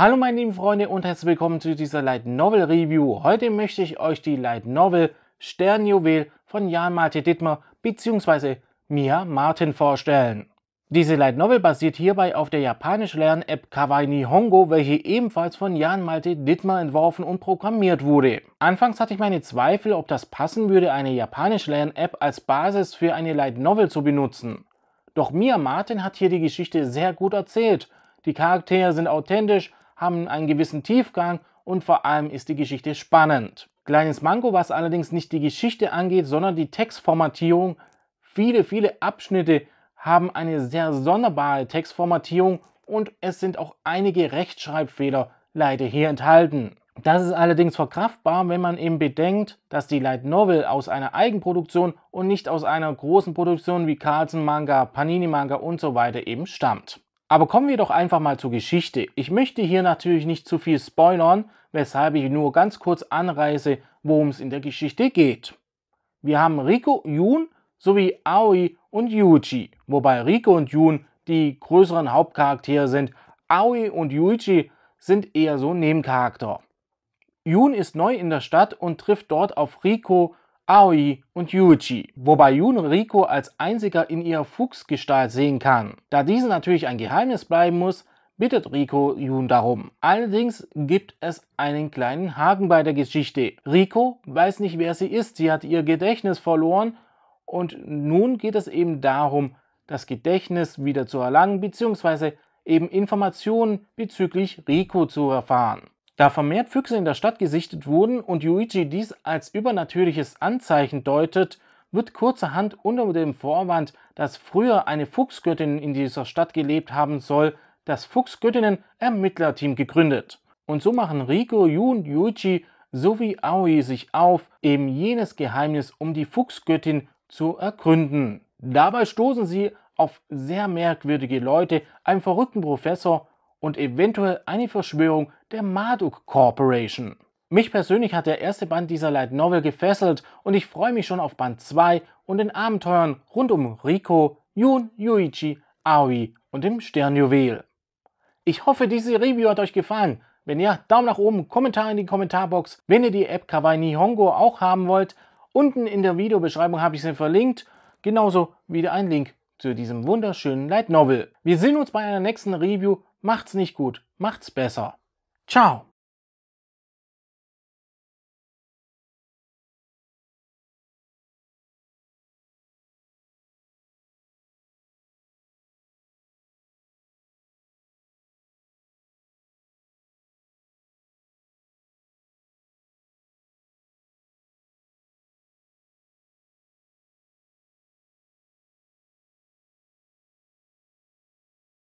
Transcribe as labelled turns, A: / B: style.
A: Hallo meine lieben Freunde und herzlich willkommen zu dieser Light Novel Review. Heute möchte ich euch die Light Novel Sternjuwel von Jan Martin Dittmer bzw. Mia Martin vorstellen. Diese Light Novel basiert hierbei auf der japanisch Lern-App Kawaii Nihongo, welche ebenfalls von Jan Malte Dittmer entworfen und programmiert wurde. Anfangs hatte ich meine Zweifel, ob das passen würde, eine japanisch Lern-App als Basis für eine Light Novel zu benutzen. Doch Mia Martin hat hier die Geschichte sehr gut erzählt. Die Charaktere sind authentisch haben einen gewissen Tiefgang und vor allem ist die Geschichte spannend. Kleines Manko, was allerdings nicht die Geschichte angeht, sondern die Textformatierung. Viele, viele Abschnitte haben eine sehr sonderbare Textformatierung und es sind auch einige Rechtschreibfehler leider hier enthalten. Das ist allerdings verkraftbar, wenn man eben bedenkt, dass die Light Novel aus einer Eigenproduktion und nicht aus einer großen Produktion wie Carlsen Manga, Panini Manga und so weiter eben stammt. Aber kommen wir doch einfach mal zur Geschichte. Ich möchte hier natürlich nicht zu viel spoilern, weshalb ich nur ganz kurz anreise, worum es in der Geschichte geht. Wir haben Rico, Jun sowie Aoi und Yuji, wobei Rico und Jun die größeren Hauptcharaktere sind. Aoi und Yuji sind eher so Nebencharakter. Jun ist neu in der Stadt und trifft dort auf Rico, Aoi und Yuichi, wobei Jun Riko als einziger in ihrer Fuchsgestalt sehen kann. Da diese natürlich ein Geheimnis bleiben muss, bittet Riko Jun darum. Allerdings gibt es einen kleinen Haken bei der Geschichte. Riko weiß nicht, wer sie ist, sie hat ihr Gedächtnis verloren und nun geht es eben darum, das Gedächtnis wieder zu erlangen bzw. eben Informationen bezüglich Riko zu erfahren. Da vermehrt Füchse in der Stadt gesichtet wurden und Yuichi dies als übernatürliches Anzeichen deutet, wird kurzerhand unter dem Vorwand, dass früher eine Fuchsgöttin in dieser Stadt gelebt haben soll, das Fuchsgöttinnen-Ermittlerteam gegründet. Und so machen Yu und Yuichi sowie Aoi sich auf, eben jenes Geheimnis um die Fuchsgöttin zu ergründen. Dabei stoßen sie auf sehr merkwürdige Leute, einen verrückten Professor, und eventuell eine Verschwörung der Marduk Corporation. Mich persönlich hat der erste Band dieser Light Novel gefesselt und ich freue mich schon auf Band 2 und den Abenteuern rund um Riko, Jun, Yuichi, Aoi und dem Sternjuwel. Ich hoffe, diese Review hat euch gefallen. Wenn ja, Daumen nach oben, Kommentar in die Kommentarbox. Wenn ihr die App Kawaii Nihongo auch haben wollt, unten in der Videobeschreibung habe ich sie verlinkt, genauso wie ein Link zu diesem wunderschönen Light Novel. Wir sehen uns bei einer nächsten Review. Macht's nicht gut, macht's besser. Ciao!